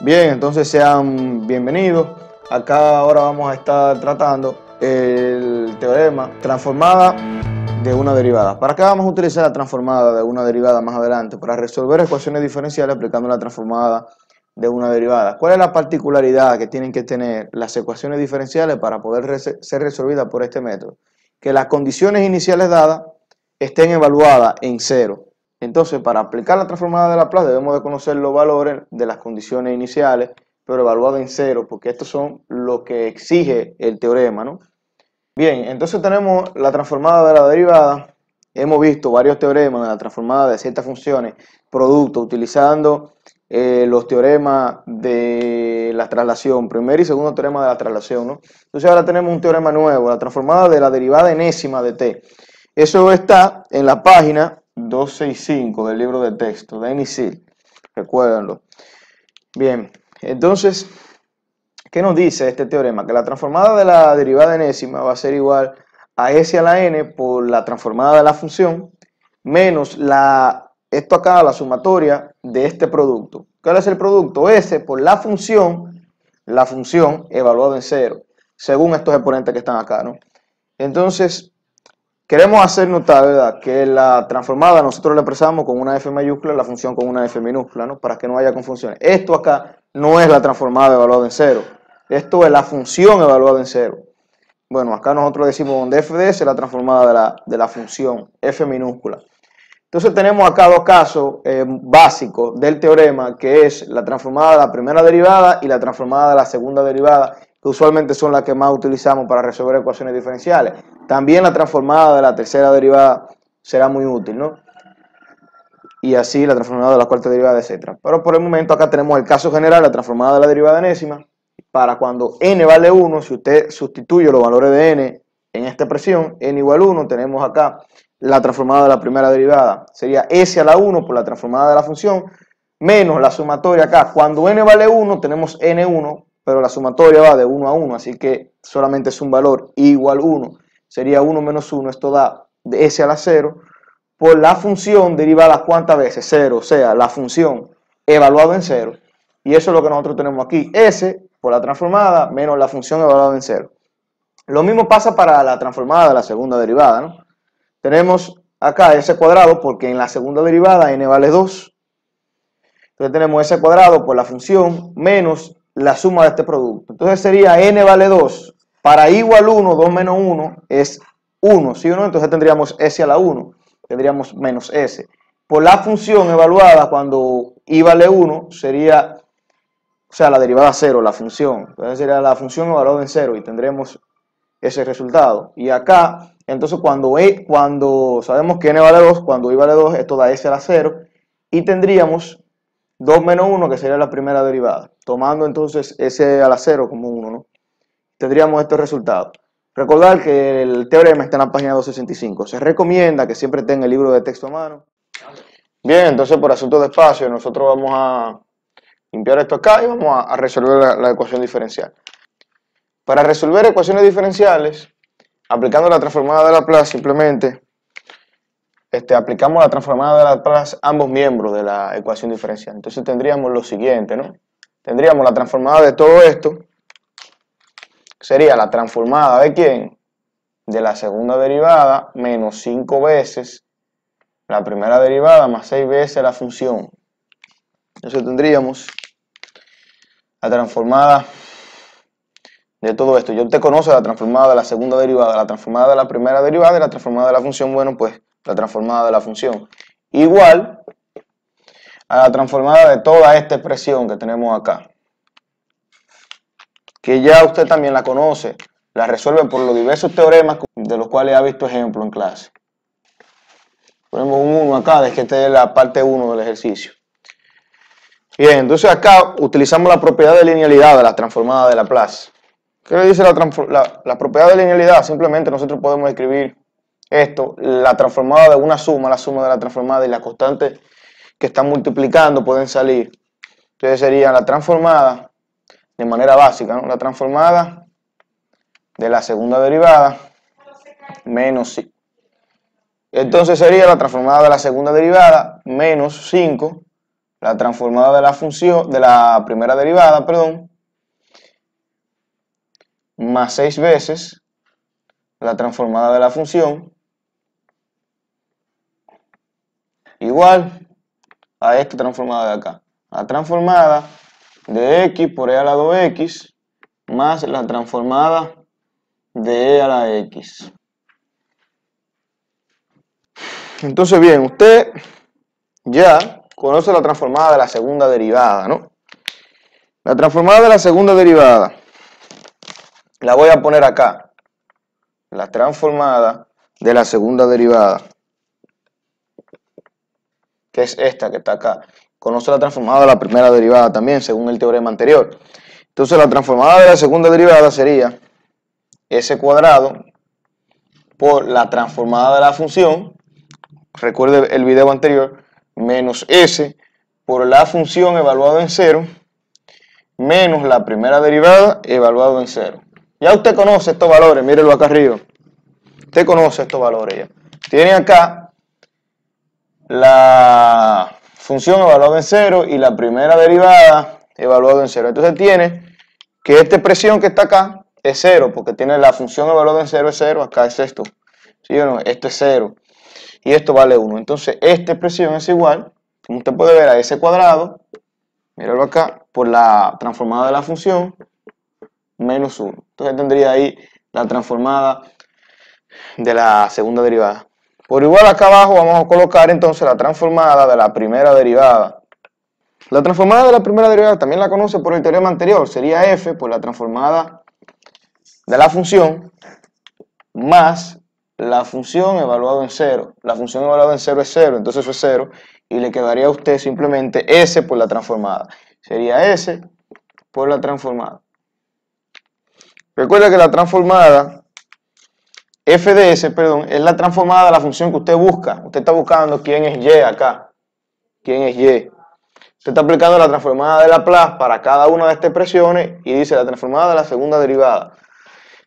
Bien, entonces sean bienvenidos. Acá ahora vamos a estar tratando el teorema transformada de una derivada. Para acá vamos a utilizar la transformada de una derivada más adelante para resolver ecuaciones diferenciales aplicando la transformada de una derivada. ¿Cuál es la particularidad que tienen que tener las ecuaciones diferenciales para poder ser resolvidas por este método? Que las condiciones iniciales dadas estén evaluadas en cero. Entonces, para aplicar la transformada de Laplace debemos de conocer los valores de las condiciones iniciales, pero evaluado en cero, porque estos son los que exige el teorema, ¿no? Bien, entonces tenemos la transformada de la derivada. Hemos visto varios teoremas de la transformada de ciertas funciones, producto, utilizando eh, los teoremas de la traslación, primer y segundo teorema de la traslación, Entonces ahora tenemos un teorema nuevo, la transformada de la derivada enésima de t. Eso está en la página 5 del libro de texto, de Enisil. Recuérdenlo. Bien, entonces, ¿qué nos dice este teorema? Que la transformada de la derivada enésima va a ser igual a s a la n por la transformada de la función menos la, esto acá, la sumatoria de este producto. ¿Cuál es el producto? S por la función, la función evaluada en cero, según estos exponentes que están acá, ¿no? Entonces, Queremos hacer notar, ¿verdad?, que la transformada nosotros la expresamos con una F mayúscula, la función con una F minúscula, ¿no? Para que no haya confusiones. Esto acá no es la transformada evaluada en cero. Esto es la función evaluada en cero. Bueno, acá nosotros decimos donde f de es la transformada de la, función, f minúscula. Entonces tenemos acá dos casos eh, básicos del teorema, que es la transformada de la primera derivada y la transformada de la segunda derivada, usualmente son las que más utilizamos para resolver ecuaciones diferenciales. También la transformada de la tercera derivada será muy útil, ¿no? Y así la transformada de la cuarta derivada, etc. Pero por el momento acá tenemos el caso general, la transformada de la derivada enésima, para cuando n vale 1, si usted sustituye los valores de n en esta expresión, n igual 1, tenemos acá la transformada de la primera derivada. Sería s a la 1 por la transformada de la función, menos la sumatoria acá. Cuando n vale 1, tenemos n1 pero la sumatoria va de 1 a 1, así que solamente es un valor igual 1, sería 1 menos 1, esto da de S a la 0, por la función derivada cuántas veces, 0, o sea, la función evaluada en 0, y eso es lo que nosotros tenemos aquí, S por la transformada menos la función evaluada en 0. Lo mismo pasa para la transformada de la segunda derivada, ¿no? Tenemos acá S cuadrado porque en la segunda derivada n vale 2, entonces tenemos S cuadrado por la función menos la suma de este producto. Entonces sería n vale 2. Para igual 1, 2 menos 1 es 1, ¿sí o no? Entonces tendríamos s a la 1, tendríamos menos s. Por la función evaluada cuando i vale 1 sería, o sea, la derivada 0, la función. Entonces sería la función evaluada en 0 y tendremos ese resultado. Y acá, entonces cuando, e, cuando sabemos que n vale 2, cuando i vale 2 esto da s a la 0 y tendríamos 2 menos 1, que sería la primera derivada. Tomando entonces ese la 0 como 1, ¿no? Tendríamos estos resultados. Recordar que el teorema está en la página 265. Se recomienda que siempre tenga el libro de texto a mano. Bien, entonces por asunto de espacio, nosotros vamos a limpiar esto acá y vamos a, resolver la, la ecuación diferencial. Para resolver ecuaciones diferenciales, aplicando la transformada de Laplace simplemente este, aplicamos la transformada de Laplace ambos miembros de la ecuación diferencial. Entonces tendríamos lo siguiente, ¿no? Tendríamos la transformada de todo esto, sería la transformada de quién? De la segunda derivada menos 5 veces la primera derivada más 6 veces la función. Entonces tendríamos la transformada de todo esto. Yo te conozco la transformada de la segunda derivada, la transformada de la primera derivada y la transformada de la función. Bueno, pues la transformada de la función, igual a la transformada de toda esta expresión que tenemos acá. Que ya usted también la conoce, la resuelve por los diversos teoremas de los cuales ha visto ejemplo en clase. Ponemos un 1 acá, de que esta es la parte 1 del ejercicio. Bien, entonces acá utilizamos la propiedad de linealidad de la transformada de Laplace. ¿Qué le dice la propiedad de linealidad? Simplemente nosotros podemos escribir esto, la transformada de una suma, la suma de la transformada y la constante que están multiplicando pueden salir. Entonces sería la transformada de manera básica, ¿no? la transformada de la segunda derivada menos 5. Entonces sería la transformada de la segunda derivada menos 5, la transformada de la función de la primera derivada, perdón, más 6 veces la transformada de la función igual a esta transformada de acá. La transformada de x por e a la 2x más la transformada de e a la x. Entonces, bien, usted ya conoce la transformada de la segunda derivada, ¿no? La transformada de la segunda derivada la voy a poner acá la transformada de la segunda derivada, que es esta que está acá. Conoce la transformada de la primera derivada también, según el teorema anterior. Entonces la transformada de la segunda derivada sería s cuadrado por la transformada de la función, recuerde el video anterior, menos s por la función evaluada en cero menos la primera derivada evaluada en cero ya usted conoce estos valores, mírelo acá arriba. Usted conoce estos valores ya. Tiene acá la función evaluada en cero y la primera derivada evaluada en cero. Entonces tiene que esta expresión que está acá es cero, porque tiene la función evaluada en cero es cero, acá es esto. ¿Sí o no? Esto es cero. Y esto vale 1. Entonces esta expresión es igual, como usted puede ver, a ese cuadrado, míralo acá, por la transformada de la función menos 1. Entonces tendría ahí la transformada de la segunda derivada. Por igual acá abajo vamos a colocar entonces la transformada de la primera derivada. La transformada de la primera derivada también la conoce por el teorema anterior. Sería f por pues la transformada de la función más la función evaluada en 0. La función evaluada en 0 es 0, entonces eso es 0. Y le quedaría a usted simplemente s por la transformada. Sería s por la transformada. Recuerda que la transformada, FDS, perdón, es la transformada de la función que usted busca. Usted está buscando quién es y acá. ¿Quién es y? Usted está aplicando la transformada de Laplace para cada una de estas expresiones y dice la transformada de la segunda derivada.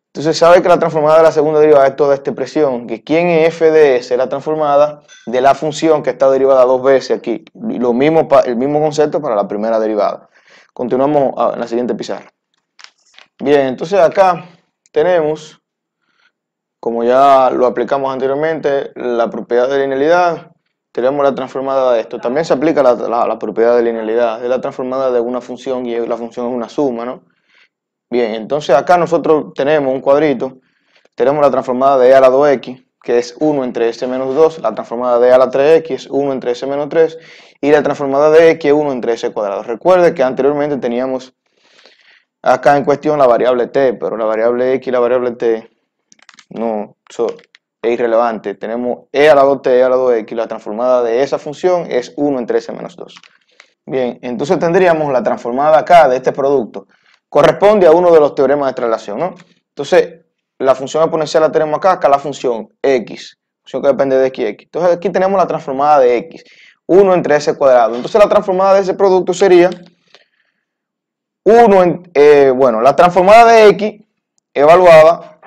Entonces sabe que la transformada de la segunda derivada es toda esta expresión, que quién es f de la transformada de la función que está derivada dos veces aquí. Lo mismo, el mismo concepto para la primera derivada. Continuamos ah, en la siguiente pizarra. Bien, entonces acá tenemos, como ya lo aplicamos anteriormente, la propiedad de linealidad, tenemos la transformada de esto. También se aplica la, la, propiedad de linealidad, es la transformada de una función y la función es una suma, ¿no? Bien, entonces acá nosotros tenemos un cuadrito, tenemos la transformada de e a la 2x, que es 1 entre s menos 2, la transformada de a la 3x es 1 entre s menos 3, y la transformada de x es 1 entre s cuadrado. Recuerde que anteriormente teníamos acá en cuestión la variable t, pero la variable x y la variable t no son es irrelevante. Tenemos e a la 2t, e a la 2x, la transformada de esa función es 1 entre s menos 2. Bien, entonces tendríamos la transformada acá de este producto. Corresponde a uno de los teoremas de traslación, ¿no? Entonces, la función exponencial la tenemos acá, acá la función x, función que depende de x x. Entonces aquí tenemos la transformada de x, 1 entre s cuadrado. Entonces la transformada de ese producto sería 1 eh, bueno, la transformada de X evaluada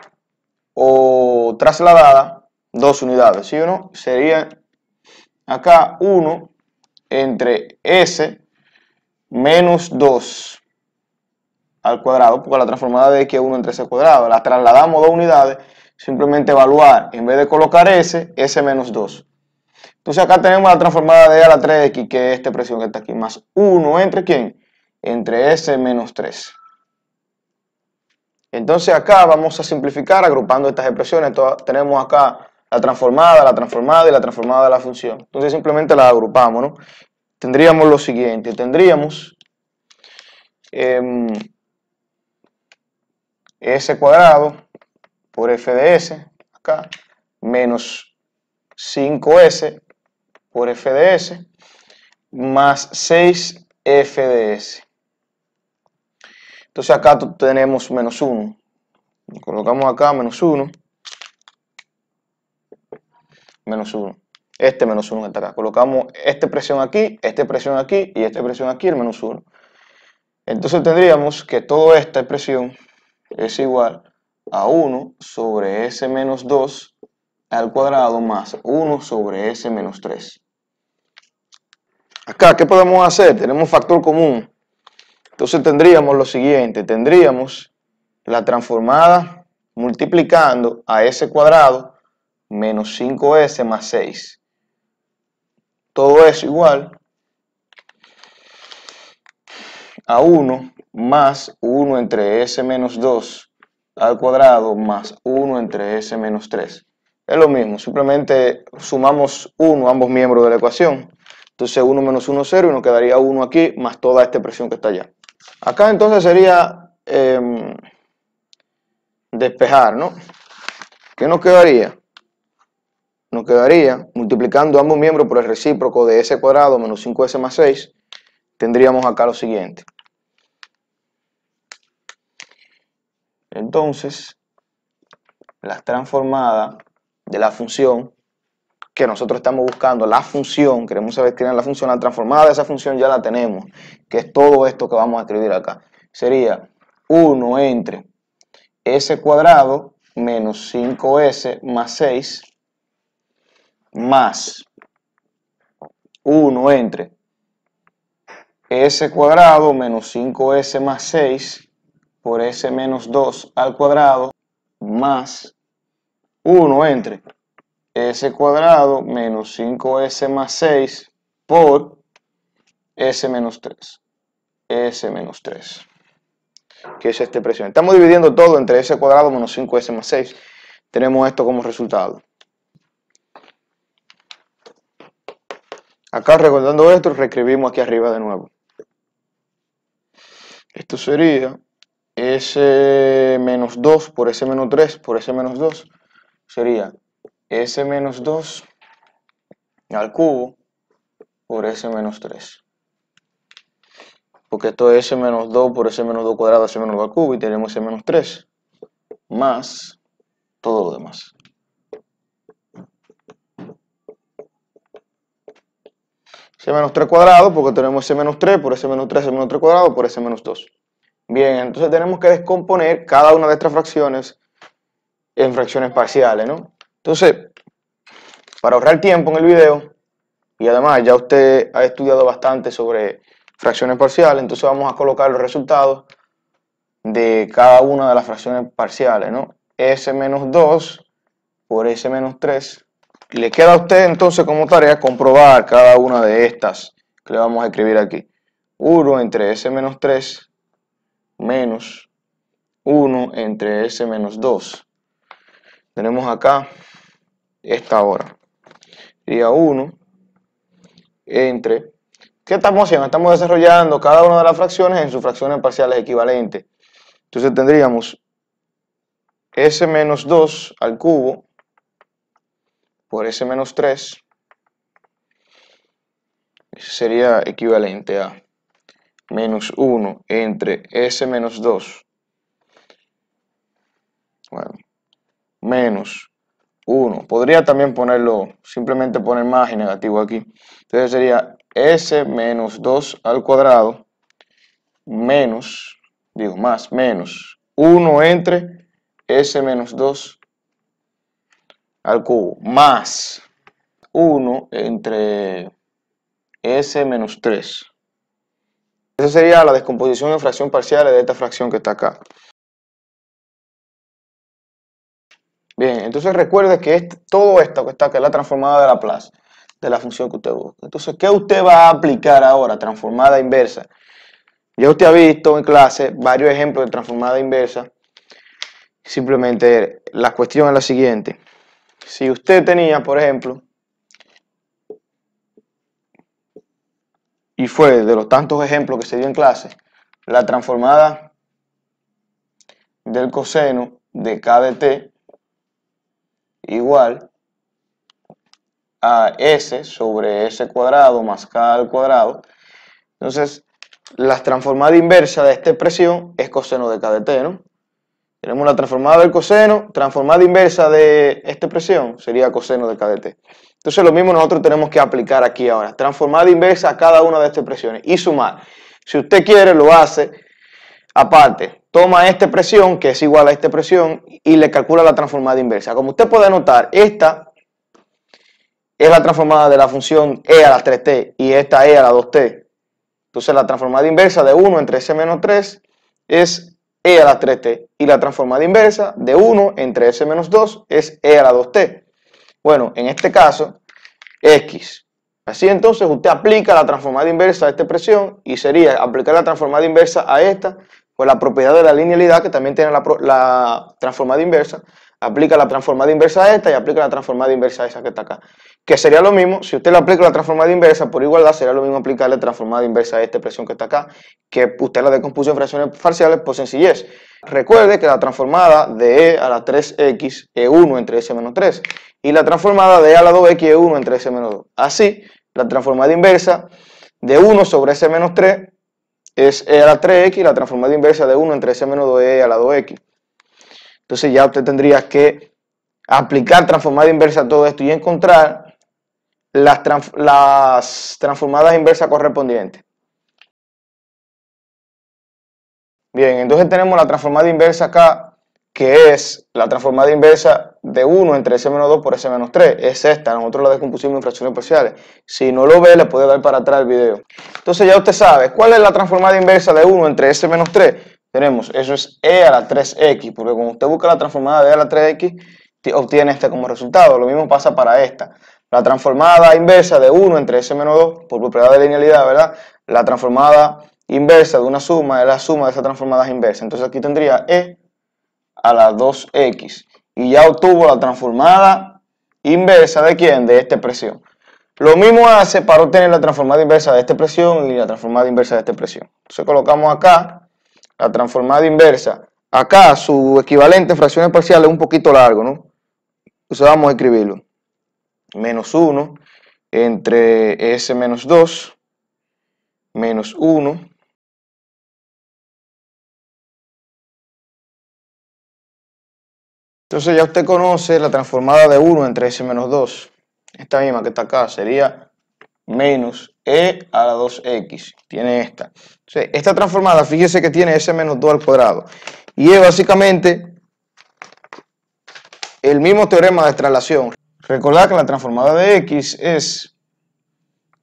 o trasladada dos unidades, ¿sí o no? Sería acá 1 entre S menos 2 al cuadrado, porque la transformada de X es 1 entre S al cuadrado, la trasladamos dos unidades, simplemente evaluar, en vez de colocar S, S menos 2. Entonces acá tenemos la transformada de A a la 3X, que es esta expresión que está aquí, más 1 entre ¿quién? entre S menos 3. Entonces acá vamos a simplificar agrupando estas expresiones. tenemos acá la transformada, la transformada y la transformada de la función. Entonces simplemente la agrupamos, ¿no? Tendríamos lo siguiente, tendríamos em, S cuadrado por F de S, acá, menos 5S por F de S, más 6F de S. Entonces acá tenemos menos 1. Colocamos acá menos 1. Menos 1. Este menos 1 que está acá. Colocamos esta presión aquí, esta presión aquí y esta presión aquí, el menos 1. Entonces tendríamos que toda esta presión es igual a 1 sobre S menos 2 al cuadrado más 1 sobre S menos 3. Acá, ¿qué podemos hacer? Tenemos factor común. Entonces tendríamos lo siguiente, tendríamos la transformada multiplicando a s cuadrado menos 5s más 6. Todo eso igual a 1 más 1 entre s menos 2 al cuadrado más 1 entre s menos 3. Es lo mismo, simplemente sumamos 1 ambos miembros de la ecuación. Entonces 1 menos 1 es 0 y nos quedaría 1 aquí más toda esta expresión que está allá. Acá entonces sería em, despejar, ¿no? ¿Qué nos quedaría? Nos quedaría, multiplicando ambos miembros por el recíproco de s cuadrado menos 5s más 6, tendríamos acá lo siguiente. Entonces, la transformada de la función que nosotros estamos buscando, la función, queremos saber quién es la función transformada, esa función ya la tenemos, que es todo esto que vamos a escribir acá. Sería 1 entre s cuadrado menos 5s más 6 más 1 entre s cuadrado menos 5s más 6 por s menos 2 al cuadrado más 1 entre s cuadrado menos 5s más 6 por s menos 3. s menos 3. Que es esta expresión. Estamos dividiendo todo entre s cuadrado menos 5s más 6. Tenemos esto como resultado. Acá recordando esto, reescribimos aquí arriba de nuevo. Esto sería S menos 2 por S menos 3 por S menos 2 sería S menos 2 al cubo por S menos 3. Porque esto es S menos 2 por S menos 2 cuadrado, S menos 2 al cubo y tenemos S menos 3 más todo lo demás. S menos 3 cuadrado porque tenemos S menos 3 por S menos 3, S menos 3 cuadrado por S menos 2. Bien, entonces tenemos que descomponer cada una de estas fracciones en fracciones parciales, ¿no? Entonces, para ahorrar tiempo en el video, y además ya usted ha estudiado bastante sobre fracciones parciales, entonces vamos a colocar los resultados de cada una de las fracciones parciales, ¿no? S menos 2 por S menos 3. Le queda a usted entonces como tarea comprobar cada una de estas que le vamos a escribir aquí. 1 entre S menos 3 menos 1 entre S menos 2. Tenemos acá esta hora. Sería 1 entre... ¿Qué estamos haciendo? Estamos desarrollando cada una de las fracciones en sus fracciones parciales equivalentes. Entonces tendríamos s menos 2 al cubo por s menos 3 sería equivalente a menos 1 entre s menos 2 bueno, menos 1. Podría también ponerlo, simplemente poner más y negativo aquí. Entonces sería s menos 2 al cuadrado menos, digo más, menos 1 entre s menos 2 al cubo más 1 entre s menos 3. Esa sería la descomposición en fracción parcial de esta fracción que está acá. Bien, entonces recuerde que es todo esto que está que es la transformada de la plaza, de la función que usted busca. Entonces, ¿qué usted va a aplicar ahora? Transformada e inversa. Ya usted ha visto en clase varios ejemplos de transformada e inversa. Simplemente la cuestión es la siguiente. Si usted tenía, por ejemplo, y fue de los tantos ejemplos que se dio en clase, la transformada del coseno de k de t igual a S sobre S cuadrado más K al cuadrado. Entonces, la transformada inversa de esta expresión es coseno de K de T, ¿no? Tenemos la transformada del coseno, transformada inversa de esta expresión sería coseno de K de T. Entonces lo mismo nosotros tenemos que aplicar aquí ahora, transformada inversa a cada una de estas expresiones y sumar. Si usted quiere lo hace aparte, toma esta presión, que es igual a esta presión, y le calcula la transformada inversa. Como usted puede notar, esta es la transformada de la función e a la 3t y esta e a la 2t. Entonces la transformada inversa de 1 entre s menos 3 es e a la 3t y la transformada inversa de 1 entre s menos 2 es e a la 2t. Bueno, en este caso, x. Así entonces usted aplica la transformada inversa a esta presión y sería aplicar la transformada inversa a esta pues la propiedad de la linealidad, que también tiene la, transformada inversa, aplica la transformada inversa a esta y aplica la transformada inversa a esa que está acá. Que sería lo mismo, si usted le aplica la transformada inversa por igualdad, sería lo mismo aplicarle transformada inversa a esta expresión que está acá, que usted la decompuso en fracciones parciales por sencillez. Recuerde que la transformada de E a la 3X es 1 entre S menos 3 y la transformada de E a la 2X es 1 entre S menos 2. Así, la transformada inversa de 1 sobre S menos 3 es e a la 3x, la transformada inversa de 1 entre s menos 2e a la 2x. Entonces ya usted tendría que aplicar transformada inversa a todo esto y encontrar las, las transformadas inversas correspondientes. Bien, entonces tenemos la transformada inversa acá que es la transformada inversa de 1 entre S menos 2 por S menos 3. Es esta, nosotros la descompusimos en fracciones parciales. Si no lo ve, le puede dar para atrás el video. Entonces ya usted sabe, ¿cuál es la transformada inversa de 1 entre S menos 3? Tenemos, eso es E a la 3X, porque cuando usted busca la transformada de E a la 3X, obtiene este como resultado. Lo mismo pasa para esta. La transformada inversa de 1 entre S menos 2, por propiedad de linealidad, ¿verdad? La transformada inversa de una suma es la suma de esas transformadas inversas. Entonces aquí tendría E a la 2x y ya obtuvo la transformada inversa de quién? De esta expresión. Lo mismo hace para obtener la transformada inversa de esta expresión y la transformada inversa de esta expresión. Entonces colocamos acá la transformada inversa. Acá su equivalente fracciones parciales es un poquito largo, ¿no? Entonces vamos a escribirlo. Menos 1 entre S menos 2 menos 1 Entonces ya usted conoce la transformada de 1 entre S menos 2. Esta misma que está acá sería menos E a la 2X. Tiene esta. Entonces, esta transformada, fíjese que tiene S menos 2 al cuadrado. Y es básicamente el mismo teorema de traslación. Recordad que la transformada de X es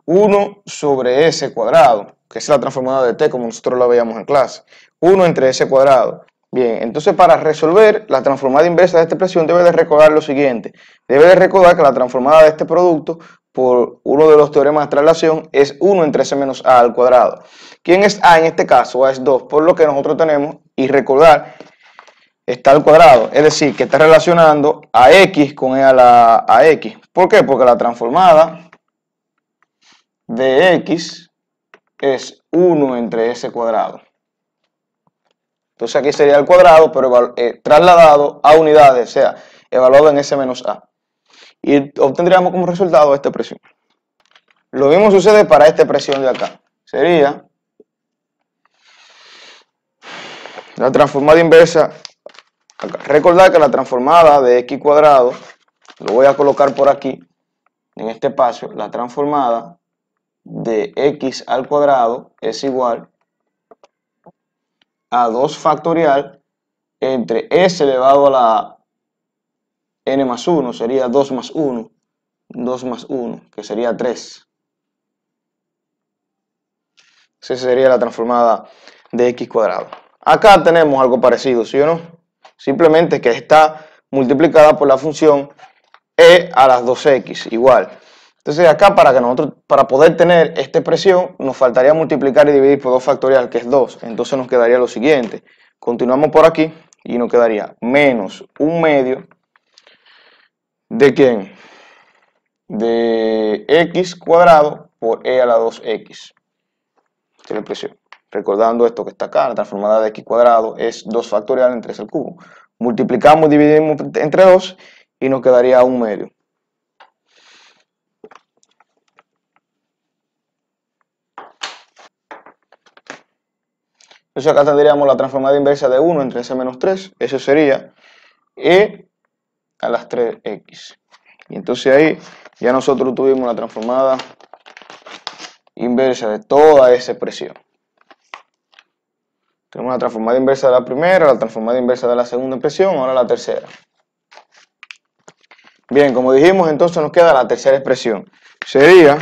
1 sobre S cuadrado, que es la transformada de T como nosotros la veíamos en clase. 1 entre S cuadrado. Bien, entonces para resolver la transformada inversa de esta expresión debe de recordar lo siguiente. Debe de recordar que la transformada de este producto por uno de los teoremas de traslación es 1 entre S menos A al cuadrado. ¿Quién es A en este caso? A es 2, por lo que nosotros tenemos, y recordar, está al cuadrado. Es decir, que está relacionando a X con E a la X. ¿Por qué? Porque la transformada de X es 1 entre S cuadrado. Entonces aquí sería el cuadrado, pero eh, trasladado a unidades, o sea, evaluado en S menos A. Y obtendríamos como resultado esta presión. Lo mismo sucede para esta presión de acá. Sería la transformada inversa. Recordad que la transformada de x cuadrado, lo voy a colocar por aquí, en este espacio, la transformada de x al cuadrado es igual a 2 factorial entre s elevado a la n más 1 sería 2 más 1, 2 más 1, que sería 3. Esa sería la transformada de x cuadrado. Acá tenemos algo parecido, ¿sí o no? Simplemente que está multiplicada por la función e a las 2x, igual. Entonces acá para que nosotros, para poder tener esta expresión, nos faltaría multiplicar y dividir por 2 factorial, que es 2. Entonces nos quedaría lo siguiente. Continuamos por aquí y nos quedaría menos un medio de quién? De x cuadrado por e a la 2x. Esta es la expresión. Recordando esto que está acá, la transformada de x cuadrado es 2 factorial entre 3 al cubo. Multiplicamos, y dividimos entre 2 y nos quedaría 1 medio. Entonces acá tendríamos la transformada inversa de 1 entre s menos 3. Eso sería e a las 3x. Y entonces ahí ya nosotros tuvimos la transformada inversa de toda esa expresión. Tenemos la transformada inversa de la primera, la transformada inversa de la segunda expresión, ahora la tercera. Bien, como dijimos, entonces nos queda la tercera expresión. Sería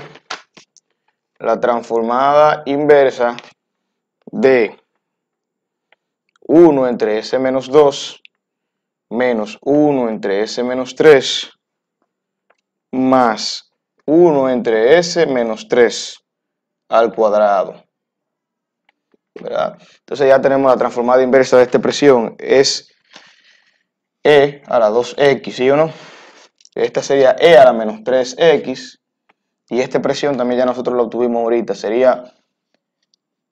la transformada inversa de 1 entre s menos 2 menos 1 entre s menos 3 más 1 entre s menos 3 al cuadrado. ¿verdad? Entonces ya tenemos la transformada inversa de esta expresión, es e a la 2x, ¿sí o no? Esta sería e a la menos 3x, y esta presión también ya nosotros la obtuvimos ahorita, sería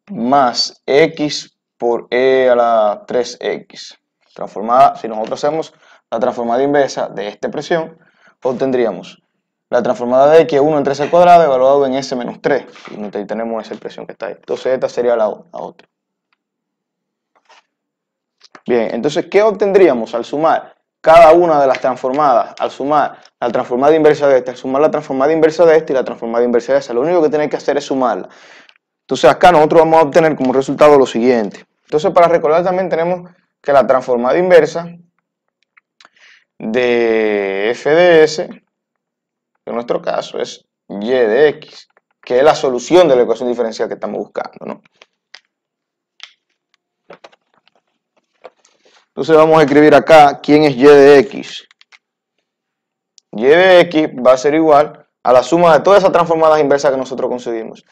más x por e a la 3x. Transformada, si nosotros hacemos la transformada inversa de esta expresión, obtendríamos la transformada de x1 entre 3 al cuadrado evaluado en s menos 3. Y tenemos esa expresión que está ahí. Entonces esta sería la, otra. Bien, entonces, ¿qué obtendríamos al sumar cada una de las transformadas? Al sumar la transformada inversa de esta, al sumar la transformada inversa de esta y la transformada inversa de esa. Lo único que tiene que hacer es sumarla. Entonces acá nosotros vamos a obtener como resultado lo siguiente. Entonces para recordar también tenemos que la transformada inversa de f de s, en nuestro caso es y de x, que es la solución de la ecuación diferencial que estamos buscando. ¿no? Entonces vamos a escribir acá quién es y de x. Y de x va a ser igual a la suma de todas esas transformadas inversas que nosotros conseguimos.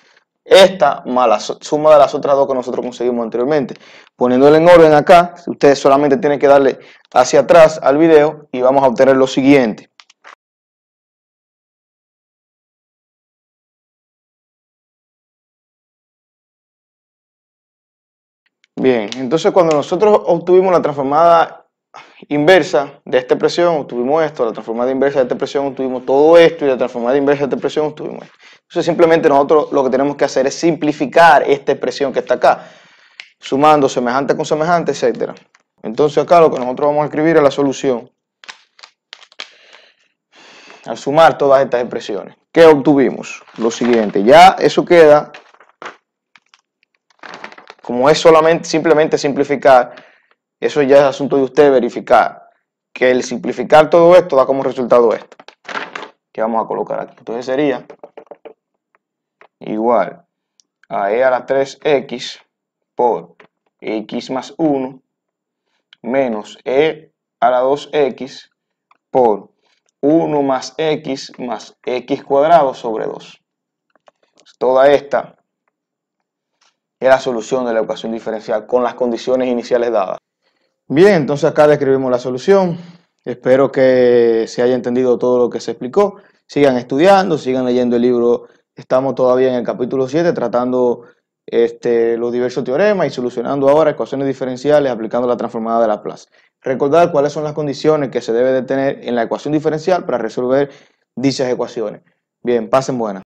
Esta más la suma de las otras dos que nosotros conseguimos anteriormente. Poniéndole en orden acá, ustedes solamente tienen que darle hacia atrás al video y vamos a obtener lo siguiente. Bien, entonces cuando nosotros obtuvimos la transformada inversa de esta presión obtuvimos esto, la transformada inversa de esta presión obtuvimos todo esto y la transformada inversa de esta presión obtuvimos esto. Entonces simplemente nosotros lo que tenemos que hacer es simplificar esta expresión que está acá, sumando semejante con semejante, etc. Entonces acá lo que nosotros vamos a escribir es la solución. Al sumar todas estas expresiones, ¿qué obtuvimos? Lo siguiente, ya eso queda, como es solamente, simplemente simplificar, eso ya es asunto de usted verificar, que el simplificar todo esto da como resultado esto, que vamos a colocar aquí. Entonces sería igual a e a la 3x por x más 1 menos e a la 2x por 1 más x más x cuadrado sobre 2. Toda esta es la solución de la ecuación diferencial con las condiciones iniciales dadas. Bien, entonces acá describimos la solución. Espero que se haya entendido todo lo que se explicó. Sigan estudiando, sigan leyendo el libro Estamos todavía en el capítulo 7 tratando este, los diversos teoremas y solucionando ahora ecuaciones diferenciales aplicando la transformada de Laplace. Recordar cuáles son las condiciones que se debe de tener en la ecuación diferencial para resolver dichas ecuaciones. Bien, pasen buenas.